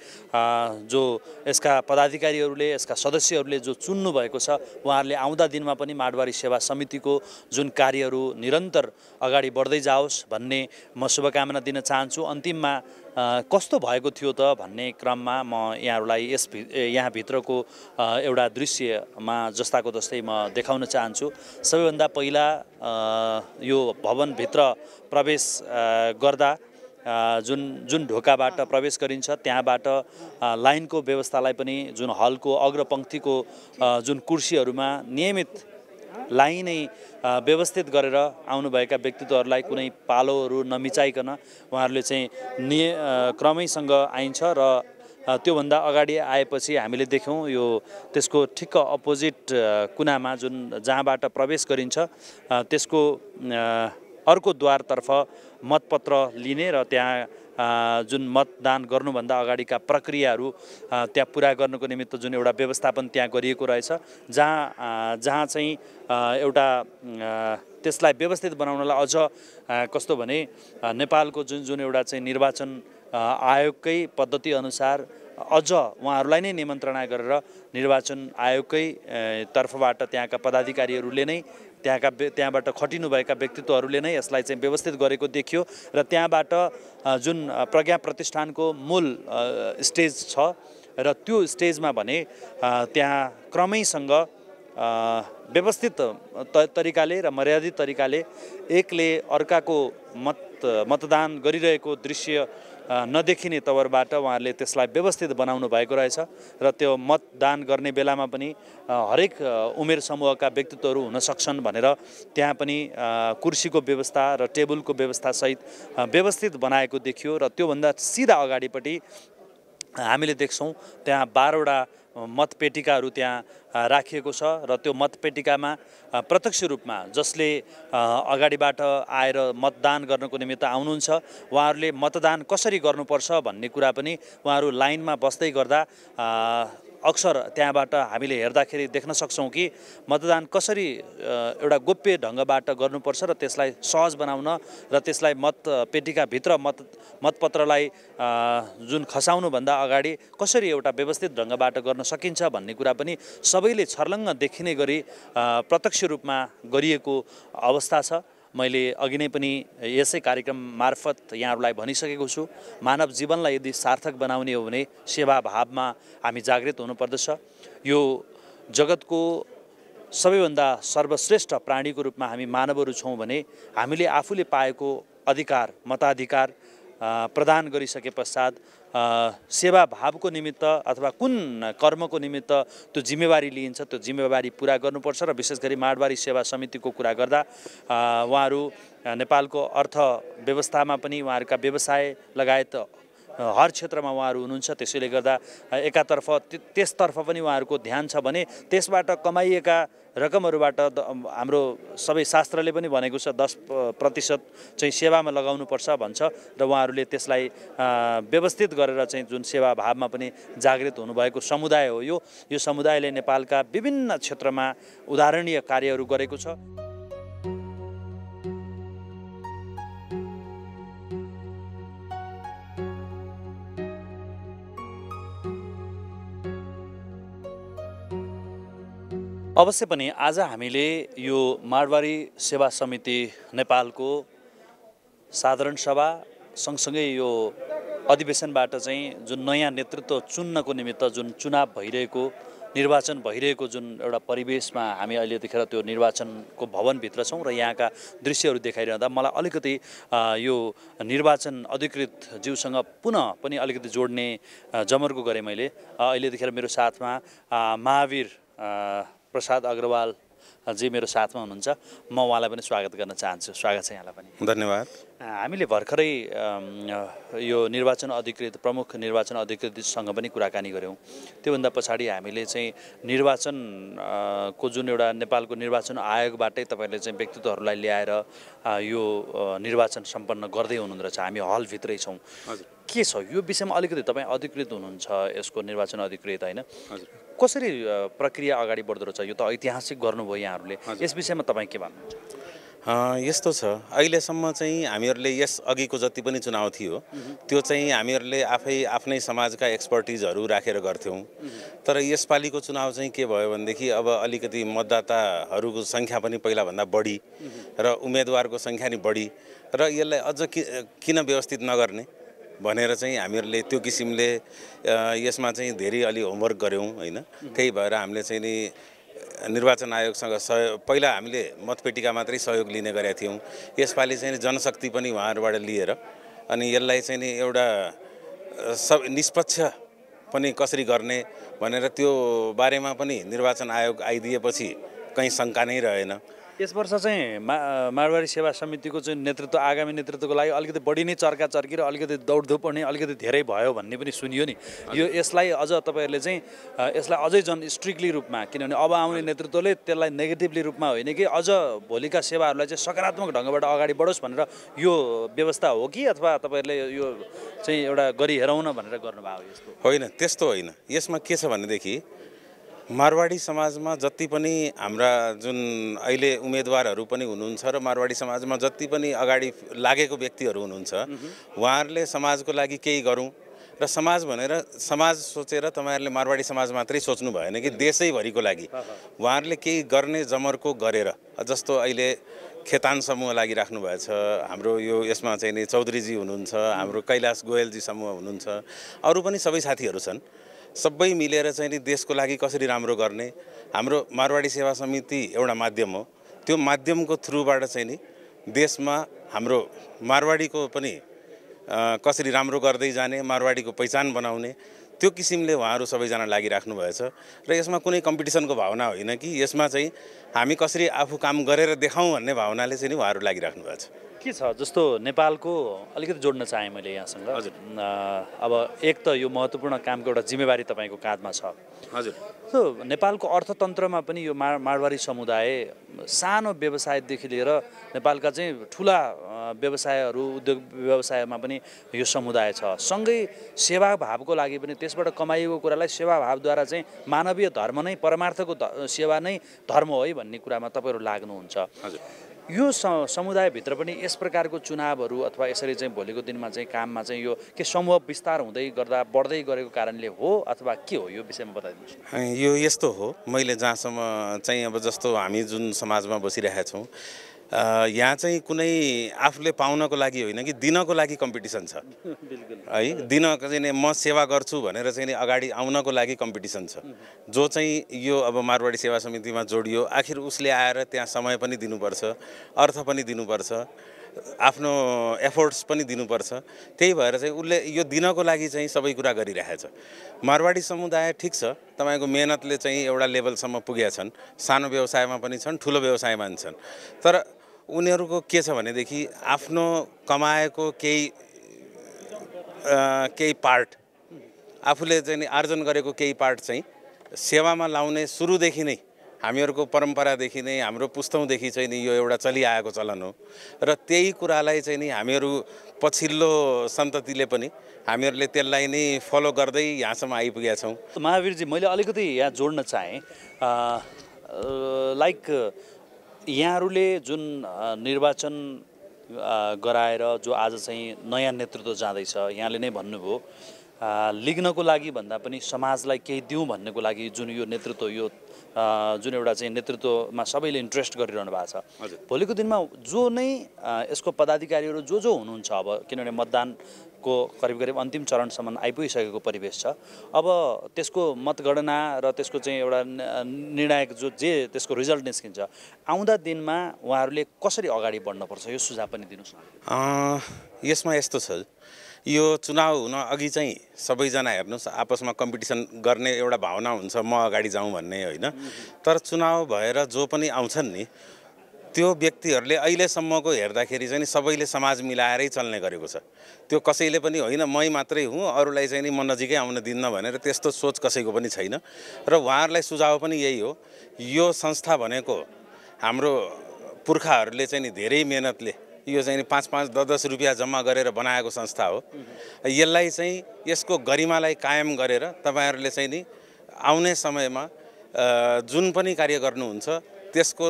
जो यसका पदाधिकारीहरूले यसका सदस्यहरूले जो चुन्नु भएको छ उहाँहरूले आउँदा दिनमा पनि माडवारी सेवा समितिको जुन कार्यहरू निरन्तर अगाडि बढ्दै जाओस् भन्ने म शुभकामना दिन चाहन्छु अन्तिममा कस्तो भएको थियो त भन्ने क्रममा म यहाँहरूलाई यस यहाँभित्रको एउटा दृश्यमा जस्ताको जस्तै म देखाउन चाहन्छु सबैभन्दा पहिला यो भवनभित्र प्रवेश गर्दा जुन जुन ढोकाबाट प्रवेश गरिन्छ त्यहाँबाट लाइनको व्यवस्थालाई पनि जुन हलको अग्रपङ्क्तिको जुन कुर्सीहरूमा नियमित लाइनै व्यवस्थित गरेर आउनुभएका व्यक्तित्वहरूलाई कुनै पालोहरू नमिचाइकन उहाँहरूले चाहिँ निय क्रमैसँग आइन्छ र त्योभन्दा अगाडि आएपछि हामीले देख्यौँ यो त्यसको ठिक्क अपोजिट कुनामा जुन जहाँबाट प्रवेश गरिन्छ त्यसको अर्को द्वारतर्फ मतपत्र लिने र त्यहाँ जुन मतदान गर्नुभन्दा अगाडिका प्रक्रियाहरू त्यहाँ पुरा गर्नुको निमित्त जुन एउटा व्यवस्थापन त्यहाँ गरिएको रहेछ जहाँ जहाँ चाहिँ एउटा त्यसलाई व्यवस्थित बनाउनलाई अझ कस्तो भने नेपालको जुन जुन एउटा चाहिँ निर्वाचन आयोगकै पद्धतिअनुसार अझ उहाँहरूलाई नै निमन्त्रणा गरेर निर्वाचन आयोगकै तर्फबाट त्यहाँका पदाधिकारीहरूले नै त्यहाँका त्यहाँबाट खटिनुभएका व्यक्तित्वहरूले नै यसलाई चाहिँ व्यवस्थित गरेको देखियो र त्यहाँबाट जुन प्रज्ञा प्रतिष्ठानको मूल स्टेज छ र त्यो स्टेजमा भने त्यहाँ क्रमैसँग व्यवस्थित त तरिकाले र मर्यादित तरिकाले एकले अर्काको मत मतदान गरिरहेको दृश्य नदेखिने तवरबाट उहाँहरूले त्यसलाई व्यवस्थित बनाउनु भएको रहेछ र त्यो मतदान गर्ने बेलामा पनि हरेक उमेर समूहका व्यक्तित्वहरू हुन सक्छन् भनेर त्यहाँ पनि कुर्सीको व्यवस्था र टेबलको व्यवस्थासहित व्यवस्थित बनाएको देखियो र त्योभन्दा सिधा अगाडिपट्टि हामीले देख्छौँ त्यहाँ बाह्रवटा मतपेटिकाहरू त्यहाँ राखिएको छ र त्यो मतपेटिकामा प्रत्यक्ष रूपमा जसले अगाडिबाट आएर मतदान गर्नको निमित्त आउनुहुन्छ उहाँहरूले मतदान कसरी गर्नुपर्छ भन्ने कुरा पनि उहाँहरू लाइनमा बस्दै गर्दा अक्सर त्यहाँबाट हामीले हेर्दाखेरि देख्न सक्छौँ कि मतदान कसरी एउटा गोप्य ढङ्गबाट गर्नुपर्छ र त्यसलाई सहज बनाउन र त्यसलाई मत पेटिकाभित्र मत मतपत्रलाई जुन खसाउनुभन्दा अगाडि कसरी एउटा व्यवस्थित ढङ्गबाट गर्न सकिन्छ भन्ने कुरा पनि सबैले छर्लङ्ग देखिने गरी प्रत्यक्ष रूपमा गरिएको अवस्था छ मैले अघि नै पनि यसै कार्यक्रम मार्फत यहाँहरूलाई भनिसकेको छु मानव जीवनलाई यदि सार्थक बनाउने हो भने सेवा भावमा हामी जागृत हुनुपर्दछ यो जगतको सबैभन्दा सर्वश्रेष्ठ प्राणीको रूपमा हामी मानवहरू छौँ भने हामीले आफूले पाएको अधिकार मताधिकार प्रदान गरिसके पश्चात सेवा भावको निमित्त अथवा कुन कर्मको निमित्त त्यो जिम्मेवारी लिइन्छ त्यो जिम्मेवारी पुरा गर्नुपर्छ र विशेष गरी माडवारी सेवा समितिको कुरा गर्दा उहाँहरू नेपालको अर्थ व्यवस्थामा पनि उहाँहरूका व्यवसाय लगायत हर क्षेत्रमा उहाँहरू हुनुहुन्छ त्यसैले गर्दा एकातर्फ त्यसतर्फ पनि उहाँहरूको ध्यान छ भने त्यसबाट कमाइएका रकमहरूबाट हाम्रो सबै शास्त्रले पनि भनेको छ दस प्रतिशत चाहिँ सेवामा लगाउनुपर्छ भन्छ र उहाँहरूले त्यसलाई व्यवस्थित गरेर चाहिँ जुन सेवा भावमा पनि जागृत हुनुभएको समुदाय हो यो यो समुदायले नेपालका विभिन्न क्षेत्रमा उदाहरणीय कार्यहरू गरेको छ अवश्य पनि आज हामीले यो माडवारी सेवा समिति नेपालको साधारण सभा सँगसँगै यो अधिवेशनबाट चाहिँ जुन नयाँ नेतृत्व चुन्नको निमित्त जुन चुनाव भइरहेको निर्वाचन भइरहेको जुन एउटा परिवेशमा हामी अहिले देखेर त्यो निर्वाचनको भवनभित्र छौँ र यहाँका दृश्यहरू देखाइरहँदा मलाई अलिकति यो निर्वाचन अधिकृत जिउसँग पुनः पनि अलिकति जोड्ने जमर्को गरेँ मैले अहिले देखेर मेरो साथमा महावीर प्रसाद अग्रवाल जी मेरो साथमा हुनुहुन्छ म उहाँलाई पनि स्वागत गर्न चाहन्छु स्वागत छ यहाँलाई पनि धन्यवाद हामीले भर्खरै यो निर्वाचन अधिकृत प्रमुख निर्वाचन अधिकृतसँग पनि कुराकानी गऱ्यौँ त्योभन्दा पछाडि हामीले चाहिँ निर्वाचन को जुन एउटा नेपालको निर्वाचन आयोगबाटै तपाईँले चाहिँ व्यक्तित्वहरूलाई ल्याएर यो निर्वाचन सम्पन्न गर्दै हुनुहुँदो रहेछ हामी हलभित्रै छौँ के छ यो विषयमा अलिकति तपाईँ अधिकृत हुनुहुन्छ यसको निर्वाचन अधिकृत होइन कसरी प्रक्रिया अगाडि बढ्दो रहेछ यो त ऐतिहासिक गर्नुभयो यहाँहरूले यस विषयमा तपाईँ के भन्नुहुन्छ यस्तो छ अहिलेसम्म चाहिँ हामीहरूले यस अघिको जति पनि चुनाव थियो त्यो चाहिँ हामीहरूले आफै आफ्नै समाजका एक्सपर्टिजहरू राखेर गर्थ्यौँ तर यसपालिको चुनाव चाहिँ के भयो भनेदेखि अब अलिकति मतदाताहरूको सङ्ख्या पनि पहिलाभन्दा बढी र उम्मेदवारको सङ्ख्या नि बढी र यसलाई अझ किन व्यवस्थित नगर्ने भनेर चाहिँ हामीहरूले त्यो किसिमले यसमा चाहिँ धेरै अलि होमवर्क गऱ्यौँ होइन त्यही भएर हामीले चाहिँ नि निर्वाचन आयोगसँग सहयोग पहिला हामीले मतपेटिका मात्रै सहयोग लिने गरेका थियौँ यसपालि चाहिँ नि जनशक्ति पनि उहाँहरूबाट लिएर अनि यसलाई चाहिँ नि एउटा सब निष्पक्ष पनि कसरी गर्ने भनेर त्यो बारेमा पनि निर्वाचन आयोग आइदिएपछि कहीँ शङ्का नै रहेन यस वर्ष चाहिँ मा माडवारी सेवा समितिको चाहिँ नेतृत्व आगामी नेतृत्वको लागि अलिकति बढी नै चर्का चर्की र अलिकति दौडधुप पनि अलिकति धेरै भयो भन्ने पनि सुनियो नि यो यसलाई अझ तपाईँहरूले चाहिँ यसलाई अझै झन् स्ट्रिक्टली रूपमा किनभने अब आउने नेतृत्वले त्यसलाई नेगेटिभली रूपमा होइन कि अझ भोलिका सेवाहरूलाई चाहिँ सकारात्मक ढङ्गबाट अगाडि बढोस् भनेर यो व्यवस्था हो कि अथवा तपाईँहरूले यो चाहिँ एउटा हेरौँ न भनेर गर्नुभएको यस्तो होइन त्यस्तो होइन यसमा के छ भनेदेखि मारवाडी समाजमा जति पनि हाम्रा जुन अहिले उम्मेदवारहरू पनि हुनुहुन्छ र मारवाडी समाजमा जति पनि अगाडि लागेको व्यक्तिहरू हुनुहुन्छ उहाँहरूले समाजको लागि केही गरौँ र समाज भनेर समाज सोचेर तपाईँहरूले मारवाडी समाज मात्रै सोच्नु भएन कि देशैभरिको लागि उहाँहरूले केही गर्ने जमर्को गरेर जस्तो अहिले खेतान समूह लागि राख्नु भएको छ हाम्रो यो यसमा चाहिँ नि चौधरीजी हुनुहुन्छ हाम्रो कैलाश गोयलजी समूह हुनुहुन्छ अरू पनि सबै साथीहरू छन् सबै मिलेर चाहिँ नि देशको लागि कसरी राम्रो गर्ने हाम्रो मारवाडी सेवा समिति एउटा माध्यम हो त्यो माध्यमको थ्रुबाट चाहिँ नि देशमा हाम्रो मारवाडीको पनि कसरी राम्रो गर्दै जाने मारवाडीको पहिचान बनाउने त्यो किसिमले उहाँहरू सबैजना लागिराख्नुभएछ र यसमा कुनै कम्पिटिसनको भावना होइन कि यसमा चाहिँ हामी कसरी आफू काम गरेर देखाउँ भन्ने भावनाले चाहिँ नि उहाँहरू छ के छ जस्तो नेपालको अलिकति जोड्न चाहेँ मैले यहाँसँग हजुर अब एक त यो महत्त्वपूर्ण कामको एउटा जिम्मेवारी तपाईँको काँधमा छ हजुर सो नेपालको अर्थतन्त्रमा पनि यो मा माडवारी समुदाय सानो व्यवसायदेखि लिएर नेपालका चाहिँ ठुला व्यवसायहरू उद्योग व्यवसायमा पनि यो समुदाय छ सँगै सेवाभावको लागि पनि त्यसबाट कमाइएको कुरालाई सेवाभावद्वारा चाहिँ मानवीय धर्म नै परमार्थको सेवा नै धर्म हो है भन्ने कुरामा तपाईँहरू लाग्नुहुन्छ हजुर यो समुदायभित्र पनि यस प्रकारको चुनावहरू अथवा यसरी चाहिँ भोलिको दिनमा चाहिँ काममा चाहिँ यो के समूह विस्तार हुँदै गर्दा बढ्दै गरेको कारणले हो अथवा के हो यो विषयमा बताइदिनुहोस् यो यस्तो हो मैले जहाँसम्म चाहिँ अब जस्तो हामी जुन समाजमा बसिरहेका छौँ यहाँ चाहिँ कुनै आफूले पाउनको लागि होइन कि दिनको लागि कम्पिटिसन छ है दिन चाहिँ म सेवा गर्छु भनेर चाहिँ अगाडि आउनको लागि कम्पिटिसन छ जो चाहिँ यो अब मारवाडी सेवा समितिमा जोडियो आखिर उसले आएर त्यहाँ समय पनि दिनुपर्छ अर्थ पनि दिनुपर्छ आफ्नो एफोर्ट्स पनि दिनुपर्छ त्यही भएर चाहिँ उसले यो दिनको लागि चाहिँ सबै कुरा गरिरहेछ मारवाडी समुदाय ठिक छ तपाईँको मेहनतले चाहिँ एउटा लेभलसम्म पुगेका छन् सानो व्यवसायमा पनि छन् ठुलो व्यवसायमा पनि छन् तर उनीहरूको के छ भनेदेखि आफ्नो कमाएको केही केही पार्ट आफूले चाहिँ नि आर्जन गरेको केही पार्ट चाहिँ सेवामा लाउने सुरुदेखि नै हामीहरूको परम्परादेखि नै हाम्रो पुस्तौँदेखि चाहिँ नि यो एउटा चलिआएको चलन हो र त्यही कुरालाई चाहिँ नि हामीहरू पछिल्लो सन्ततिले पनि हामीहरूले त्यसलाई नै फलो गर्दै यहाँसम्म आइपुगेका छौँ महावीरजी मैले अलिकति यहाँ जोड्न चाहेँ लाइक यहाँहरूले जुन निर्वाचन गराएर जो आज चाहिँ नयाँ नेतृत्व जाँदैछ यहाँले नै भन्नुभयो लिग्नको लागि भन्दा पनि समाजलाई केही दिउँ भन्नेको लागि जुन यो नेतृत्व यो जुन एउटा चाहिँ नेतृत्वमा सबैले इन्ट्रेस्ट गरिरहनु भएको छ भोलिको दिनमा जो नै यसको पदाधिकारीहरू जो जो हुनुहुन्छ अब किनभने मतदान को करिब करिब अन्तिम चरणसम्म आइपुगिसकेको परिवेश छ अब त्यसको मतगणना र त्यसको चाहिँ एउटा निर्णायक जो जे त्यसको रिजल्ट निस्किन्छ आउँदा दिनमा उहाँहरूले कसरी अगाडि बढ्नुपर्छ यो सुझाव पनि दिनुहोस् न यसमा यस्तो छ यो चुनाव हुन अघि चाहिँ सबैजना हेर्नुहोस् आपसमा कम्पिटिसन गर्ने एउटा भावना हुन्छ म अगाडि जाउँ भन्ने होइन तर चुनाव भएर जो पनि आउँछन् नि त्यो व्यक्तिहरूले अहिलेसम्मको हेर्दाखेरि चाहिँ सबैले समाज मिलाएरै चल्ने गरेको छ त्यो कसैले पनि होइन मै मात्रै हुँ अरूलाई चाहिँ नि म नजिकै आउन दिन्न भनेर त्यस्तो सोच कसैको पनि छैन र उहाँहरूलाई सुझाव पनि यही हो यो संस्था भनेको हाम्रो पुर्खाहरूले चाहिँ नि धेरै मेहनतले यो चाहिँ पाँच पाँच दस दस रुपियाँ जम्मा गरेर बनाएको संस्था हो यसलाई चाहिँ यसको गरिमालाई कायम गरेर तपाईँहरूले चाहिँ नि आउने समयमा जुन पनि कार्य गर्नुहुन्छ त्यसको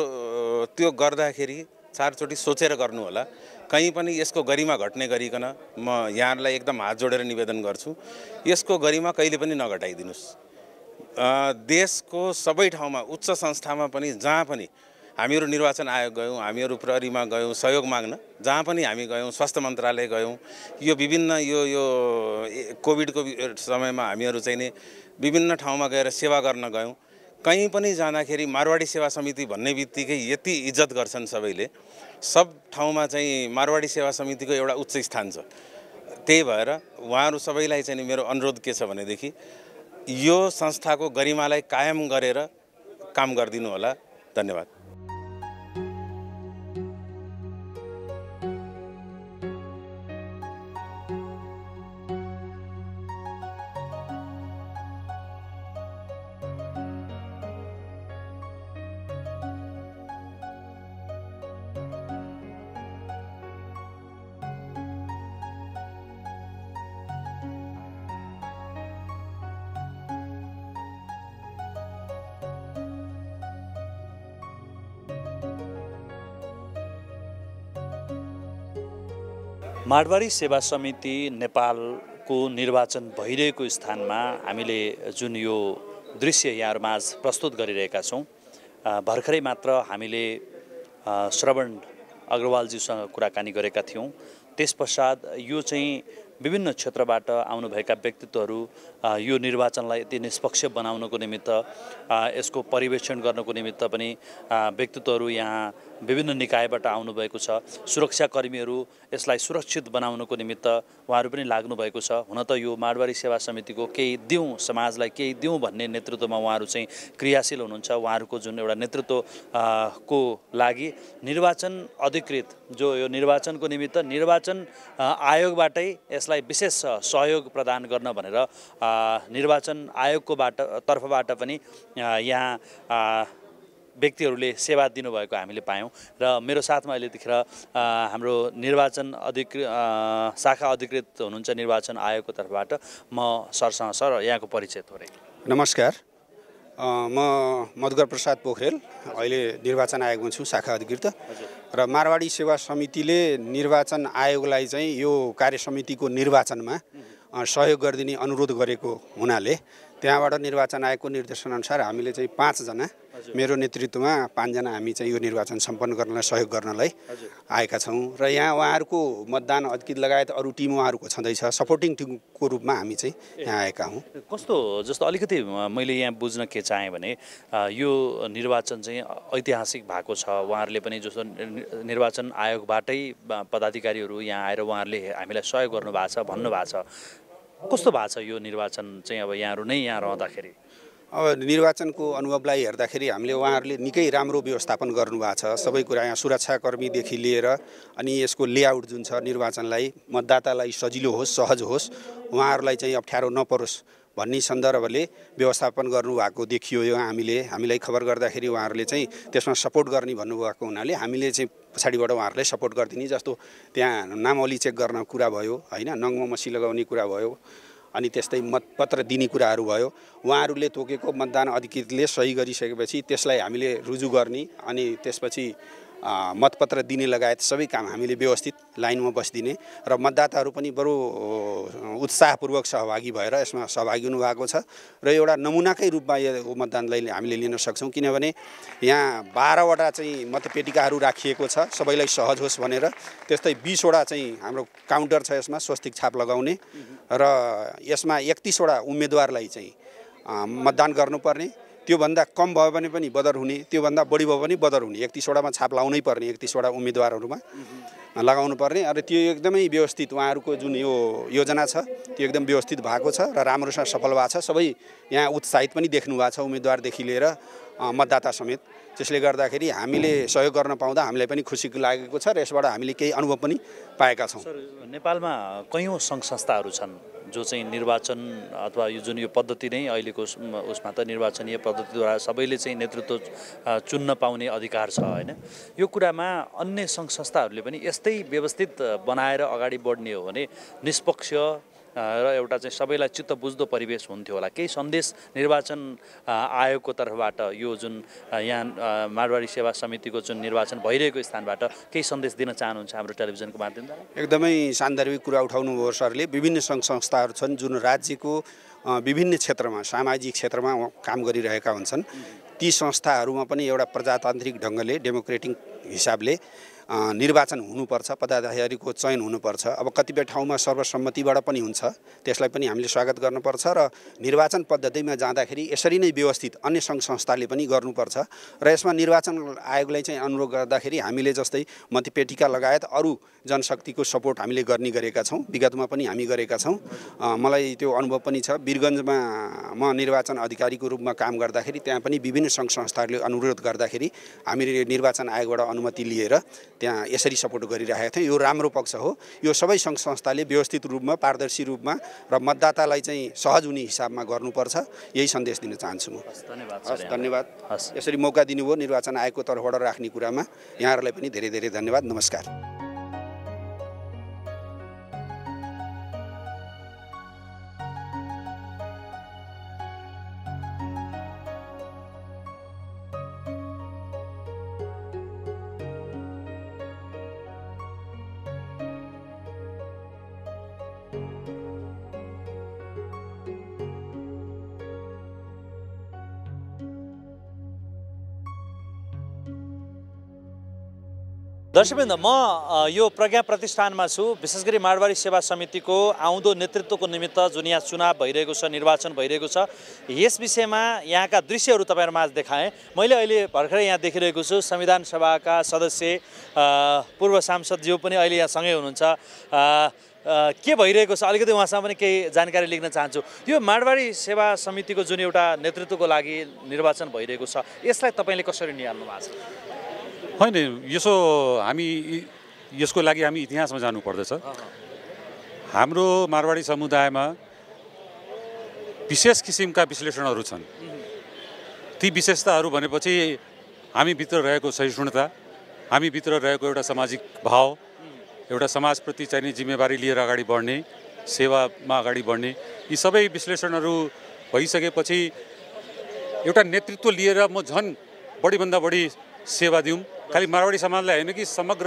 त्यो गर्दाखेरि चारचोटि सोचेर गर्नुहोला कहीँ पनि यसको गरिमा घट्ने गरिकन म यहाँहरूलाई एकदम हात जोडेर निवेदन गर्छु यसको गरिमा कहिले पनि नघटाइदिनुहोस् देशको सबै ठाउँमा उच्च संस्थामा पनि जहाँ पनि हामीहरू निर्वाचन आयोग गयौँ हामीहरू प्रहरीमा गयौँ सहयोग माग्न जहाँ पनि हामी गयौँ स्वास्थ्य मन्त्रालय गयौँ यो विभिन्न यो यो कोभिडको समयमा हामीहरू चाहिँ नि विभिन्न ठाउँमा गएर सेवा गर्न गयौँ कहीँ पनि जाँदाखेरि मारवाडी सेवा समिति भन्ने बित्तिकै यति इज्जत गर्छन् सबैले सब ठाउँमा चाहिँ मारवाडी सेवा समितिको एउटा उच्च स्थान छ त्यही भएर उहाँहरू सबैलाई चाहिँ मेरो अनुरोध के छ भनेदेखि यो संस्थाको गरिमालाई कायम गरेर काम गरिदिनु होला धन्यवाद माडवाडी सेवा समिति नेपालको निर्वाचन भइरहेको स्थानमा हामीले जुन यो दृश्य यहाँहरूमाझ प्रस्तुत गरिरहेका छौँ भर्खरै मात्र हामीले श्रवण अग्रवालजीसँग कुराकानी गरेका थियौँ त्यस पश्चात यो चाहिँ विभिन्न क्षेत्रबाट आउनुभएका व्यक्तित्वहरू यो निर्वाचनलाई यति निष्पक्ष बनाउनको निमित्त यसको पर्यवेक्षण गर्नको निमित्त पनि व्यक्तित्वहरू यहाँ विभिन्न निकायबाट आउनुभएको छ सुरक्षाकर्मीहरू यसलाई सुरक्षित बनाउनको निमित्त उहाँहरू पनि लाग्नुभएको छ हुन त यो माडवारी सेवा समितिको केही दिउँ समाजलाई केही दिउँ भन्ने नेतृत्वमा उहाँहरू चाहिँ क्रियाशील हुनुहुन्छ उहाँहरूको जुन एउटा नेतृत्व को लागि निर्वाचन अधिकृत जो यो निर्वाचनको निमित्त निर्वाचन आयोगबाटै यसलाई विशेष सहयोग प्रदान गर्न भनेर निर्वाचन आयोगकोबाट तर्फबाट पनि यहाँ व्यक्तिहरूले सेवा दिनुभएको हामीले पायौँ र मेरो साथमा अहिले हाम्रो निर्वाचन अधिकृ शाखा अधिकृत हुनुहुन्छ निर्वाचन आयोगको तर्फबाट म सरसँग सर यहाँको परिचय थोरै नमस्कार म मधुकर प्रसाद पोखरेल अहिले निर्वाचन आयोगमा छु शाखा अधिकृत र मारवाडी सेवा समितिले निर्वाचन आयोगलाई चाहिँ यो कार्य समितिको निर्वाचनमा सहयोग गरिदिने अनुरोध गरेको हुनाले त्यहाँबाट निर्वाचन आयोगको निर्देशनअनुसार हामीले चाहिँ पाँचजना मेरो नेतृत्वमा पाँचजना हामी चाहिँ यो निर्वाचन सम्पन्न गर्नलाई सहयोग गर्नलाई आएका छौँ र यहाँ उहाँहरूको मतदान अधिकृत लगायत अरू टिम उहाँहरूको छँदैछ सपोर्टिङ टिमको रूपमा हामी चाहिँ यहाँ आएका हौँ कस्तो जस्तो अलिकति मैले यहाँ बुझ्न के चाहेँ भने यो निर्वाचन चाहिँ ऐतिहासिक भएको छ उहाँहरूले पनि जस्तो निर्वाचन आयोगबाटै पदाधिकारीहरू यहाँ आएर उहाँहरूले हामीलाई सहयोग गर्नुभएको छ भन्नुभएको छ कस्तो भएको छ यो निर्वाचन चाहिँ अब यहाँहरू नै यहाँ रहँदाखेरि अब निर्वाचनको अनुभवलाई हेर्दाखेरि हामीले उहाँहरूले निकै राम्रो व्यवस्थापन गर्नुभएको छ सबै कुरा यहाँ सुरक्षाकर्मीदेखि लिएर अनि यसको लेआउट जुन छ निर्वाचनलाई मतदातालाई सजिलो होस् सहज होस् उहाँहरूलाई चाहिँ अप्ठ्यारो नपरोस् भन्ने सन्दर्भले व्यवस्थापन गर्नुभएको देखियो यो हामीले हामीलाई खबर गर्दाखेरि उहाँहरूले चाहिँ त्यसमा सपोर्ट गर्ने भन्नुभएको हुनाले हामीले चाहिँ पछाडिबाट उहाँहरूलाई सपोर्ट गरिदिने जस्तो त्यहाँ नामावली चेक गर्न कुरा भयो होइन नङमा मसी लगाउने कुरा भयो अनि त्यस्तै मतपत्र दिने कुराहरू भयो उहाँहरूले तोकेको मतदान अधिकृतले सही गरिसकेपछि त्यसलाई हामीले रुजु गर्ने अनि त्यसपछि मतपत्र दिने लगायत सबै काम हामीले व्यवस्थित लाइनमा बसिदिने र मतदाताहरू पनि बरु उत्साहपूर्वक सहभागी भएर यसमा सहभागी हुनुभएको छ र एउटा नमुनाकै रूपमा यो मतदानलाई हामीले लिन सक्छौँ किनभने यहाँ बाह्रवटा चाहिँ मतपेटिकाहरू राखिएको छ सबैलाई सहज होस् भनेर त्यस्तै बिसवटा चाहिँ हाम्रो काउन्टर छ यसमा स्वस्तिक छाप लगाउने र यसमा एकतिसवटा उम्मेदवारलाई चाहिँ मतदान गर्नुपर्ने त्योभन्दा कम भयो भने पनि बदर हुने त्योभन्दा बढी भयो भने बदर हुने एकतिसवटामा छाप लाउनै पर्ने एकतिसवटा उम्मेदवारहरूमा पर्ने र त्यो एकदमै व्यवस्थित उहाँहरूको जुन यो योजना छ त्यो एकदम व्यवस्थित भएको छ र राम्रोसँग सफल भएको छ सबै यहाँ उत्साहित पनि देख्नु भएको छ उम्मेदवारदेखि लिएर मतदाता समेत त्यसले गर्दाखेरि हामीले सहयोग गर्न पाउँदा हामीलाई पनि खुसी लागेको छ र यसबाट हामीले केही अनुभव पनि पाएका छौँ नेपालमा कैयौँ सङ्घ संस्थाहरू छन् जो चाहिँ निर्वाचन अथवा यो जुन यो पद्धति नै अहिलेको उसमा त निर्वाचनीय पद्धतिद्वारा सबैले चाहिँ नेतृत्व चुन्न पाउने अधिकार छ होइन यो कुरामा अन्य सङ्घ संस्थाहरूले पनि यस्तै व्यवस्थित बनाएर अगाडि बढ्ने हो भने निष्पक्ष र एउटा चाहिँ सबैलाई चित्त बुझ्दो परिवेश हुन्थ्यो होला केही सन्देश निर्वाचन आयोगको तर्फबाट यो जुन यहाँ माडवाडी सेवा समितिको जुन निर्वाचन भइरहेको स्थानबाट केही सन्देश दिन चाहनुहुन्छ हाम्रो टेलिभिजनको माध्यमद्वारा एकदमै सान्दर्भिक कुरा उठाउनु उठाउनुभयो सरले विभिन्न सङ्घ संस्थाहरू छन् जुन राज्यको विभिन्न क्षेत्रमा सामाजिक क्षेत्रमा काम गरिरहेका हुन्छन् ती संस्थाहरूमा पनि एउटा प्रजातान्त्रिक ढङ्गले डेमोक्रेटिक हिसाबले निर्वाचन हुनुपर्छ पदाधिकारीको चयन हुनुपर्छ अब कतिपय ठाउँमा सर्वसम्मतिबाट पनि हुन्छ त्यसलाई पनि हामीले स्वागत गर्नुपर्छ र निर्वाचन पद्धतिमा जाँदाखेरि यसरी नै व्यवस्थित अन्य सङ्घ संस्थाले पनि गर्नुपर्छ र यसमा निर्वाचन आयोगलाई चाहिँ अनुरोध गर्दाखेरि हामीले जस्तै मतपेटिका लगायत अरू जनशक्तिको सपोर्ट हामीले गर्ने गरेका छौँ विगतमा पनि हामी गरेका छौँ मलाई त्यो अनुभव पनि छ वीरगन्जमा म निर्वाचन अधिकारीको रूपमा काम गर्दाखेरि त्यहाँ पनि विभिन्न सङ्घ संस्थाहरूले अनुरोध गर्दाखेरि हामीले निर्वाचन आयोगबाट अनुमति लिएर त्यहाँ यसरी सपोर्ट गरिरहेका थियौँ यो राम्रो पक्ष हो यो सबै सङ्घ संस्थाले व्यवस्थित रूपमा पारदर्शी रूपमा र मतदातालाई चाहिँ सहज हुने हिसाबमा गर्नुपर्छ यही सन्देश दिन चाहन्छु म हस् धन्यवाद हस् यसरी मौका दिनुभयो निर्वाचन आयोगको तर्फबाट राख्ने कुरामा यहाँहरूलाई पनि धेरै धेरै धन्यवाद नमस्कार दर्शकबिन्द म यो प्रज्ञा प्रतिष्ठानमा छु विशेष गरी माडवाडी सेवा समितिको आउँदो नेतृत्वको निमित्त जुन यहाँ चुनाव भइरहेको छ निर्वाचन भइरहेको छ यस विषयमा यहाँका दृश्यहरू तपाईँहरूमा आज देखाएँ मैले अहिले भर्खरै यहाँ देखिरहेको छु संविधान सभाका सदस्य पूर्व सांसद सांसदज्यू पनि अहिले यहाँ सँगै हुनुहुन्छ के भइरहेको छ अलिकति उहाँसँग पनि केही जानकारी लेख्न चाहन्छु यो माडवाडी सेवा समितिको जुन एउटा नेतृत्वको लागि निर्वाचन भइरहेको छ यसलाई तपाईँले कसरी निहाल्नु भएको छ होइन यसो हामी यसको लागि हामी इतिहासमा जानुपर्दछ हाम्रो मारवाडी समुदायमा विशेष किसिमका विश्लेषणहरू छन् ती विशेषताहरू भनेपछि हामीभित्र रहेको सहिष्णुता हामीभित्र रहेको एउटा सामाजिक भाव एउटा समाजप्रति चाहिने जिम्मेवारी लिएर अगाडि बढ्ने सेवामा अगाडि बढ्ने यी सबै विश्लेषणहरू भइसकेपछि एउटा नेतृत्व लिएर म झन् बढीभन्दा बढी सेवा दिउँ खालि मारवाडी समाजलाई होइन कि समग्र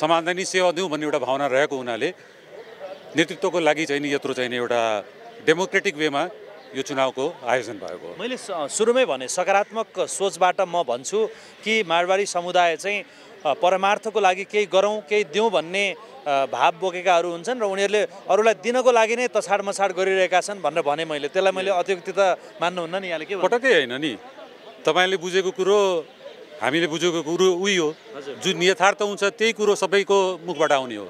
समाजलाई नै सेवा दिउँ भन्ने एउटा भावना रहेको हुनाले नेतृत्वको लागि चाहिँ नि यत्रो चाहिँ नि एउटा डेमोक्रेटिक वेमा यो चुनावको आयोजन भएको हो मैले सुरुमै भने सकारात्मक सोचबाट म भन्छु कि मारवाडी समुदाय चाहिँ परमार्थको लागि केही गरौँ केही दिउँ भन्ने भाव बोकेकाहरू हुन्छन् र उनीहरूले अरूलाई दिनको लागि नै तछाड मछाड गरिरहेका छन् भनेर भने मैले त्यसलाई मैले अत्युक्ति त मान्नुहुन्न नि यहाँले के पटक्कै होइन नि तपाईँले बुझेको कुरो हामीले बुझेको कुरो उही हो जुन यथार्थ हुन्छ त्यही कुरो सबैको मुखबाट आउने हो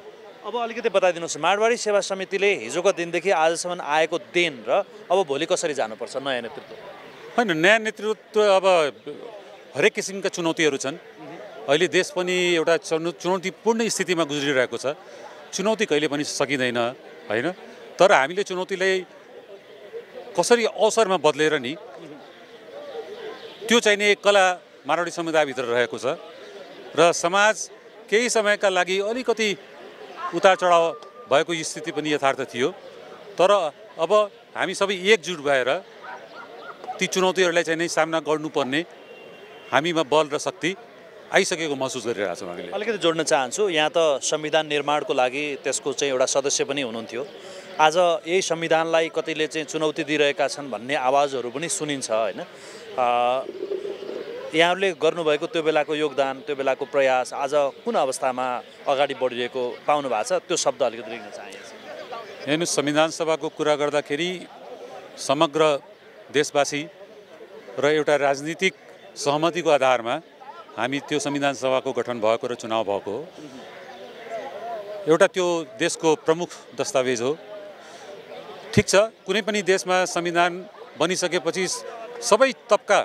अब अलिकति बताइदिनुहोस् माडवाडी सेवा समितिले हिजोको दिनदेखि आजसम्म आएको दिन र अब भोलि कसरी जानुपर्छ नयाँ नेतृत्व होइन नयाँ नेतृत्व अब हरेक किसिमका चुनौतीहरू छन् अहिले देश पनि एउटा चुनौतीपूर्ण स्थितिमा गुज्रिरहेको छ चुनौती कहिले पनि सकिँदैन होइन तर हामीले चुनौतीलाई कसरी अवसरमा बदलेर नि त्यो चाहिने कला मारवाडी समुदायभित्र रहेको छ र समाज केही समयका लागि अलिकति उतार चढाव भएको स्थिति पनि यथार्थ थियो तर अब हामी सबै एकजुट भएर ती चुनौतीहरूलाई चाहिँ नै सामना गर्नुपर्ने हामीमा बल र शक्ति आइसकेको महसुस गरिरहेछौँ हामीले अलिकति जोड्न चाहन्छु यहाँ त संविधान निर्माणको लागि त्यसको चाहिँ एउटा सदस्य पनि हुनुहुन्थ्यो आज यही संविधानलाई कतिले चाहिँ चुनौती दिइरहेका छन् भन्ने आवाजहरू पनि सुनिन्छ होइन यहाँहरूले गर्नुभएको त्यो बेलाको योगदान त्यो बेलाको प्रयास आज कुन अवस्थामा अगाडि बढिरहेको पाउनु भएको छ त्यो शब्द अलिकति लेख्न चाहेको हेर्नु संविधान सभाको कुरा गर्दाखेरि समग्र देशवासी र एउटा राजनीतिक सहमतिको आधारमा हामी त्यो संविधान सभाको गठन भएको र चुनाव भएको हो एउटा त्यो देशको प्रमुख दस्तावेज हो ठिक छ कुनै पनि देशमा संविधान बनिसकेपछि सबै तबका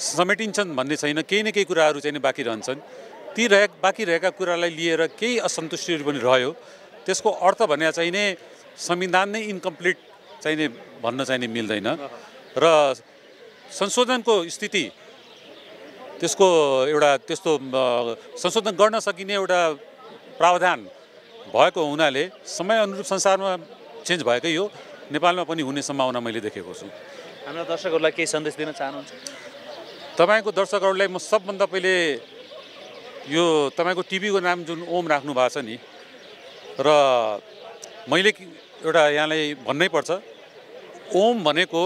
समेटिन्छन् भन्ने छैन केही न केही कुराहरू चाहिँ बाँकी रहन्छन् ती रहे बाँकी रहेका कुरालाई लिएर केही असन्तुष्टिहरू पनि रह्यो त्यसको अर्थ भने चाहिने संविधान नै इन्कम्प्लिट चाहिने भन्न चाहिने मिल्दैन र संशोधनको स्थिति त्यसको एउटा त्यस्तो संशोधन गर्न सकिने एउटा प्रावधान भएको हुनाले समय अनुरूप संसारमा चेन्ज भएकै हो नेपालमा पनि हुने सम्भावना मैले देखेको छु हाम्रा दर्शकहरूलाई केही सन्देश दिन चाहनुहुन्छ तपाईँको दर्शकहरूलाई म सबभन्दा पहिले यो तपाईँको टिभीको नाम जुन ओम राख्नु भएको छ नि र मैले एउटा यहाँलाई भन्नै पर्छ ओम भनेको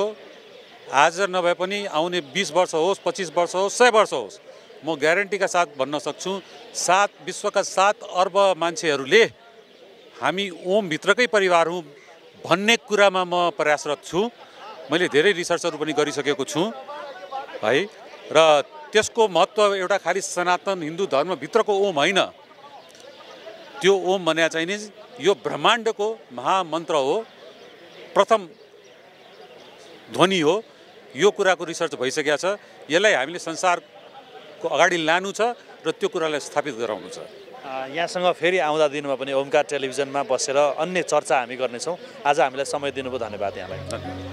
आज नभए पनि आउने बिस वर्ष होस् पच्चिस वर्ष होस् सय वर्ष होस् म ग्यारेन्टीका साथ भन्न सक्छु सात विश्वका सात अर्ब मान्छेहरूले हामी ओमभित्रकै परिवार हौँ भन्ने कुरामा म प्रयासरत छु मैले धेरै रिसर्चहरू पनि गरिसकेको छु है र त्यसको महत्त्व एउटा खालि सनातन हिन्दू धर्मभित्रको ओम होइन त्यो ओम भने चाहिँ नि यो ब्रह्माण्डको महामन्त्र हो प्रथम ध्वनि हो यो कुराको रिसर्च भइसकेको छ यसलाई हामीले संसारको अगाडि लानु छ र त्यो कुरालाई स्थापित गराउनु छ यहाँसँग फेरि आउँदा दिनमा पनि ओमकार टेलिभिजनमा बसेर अन्य चर्चा हामी गर्नेछौँ आज हामीलाई समय दिनुभयो धन्यवाद यहाँलाई धन्यवाद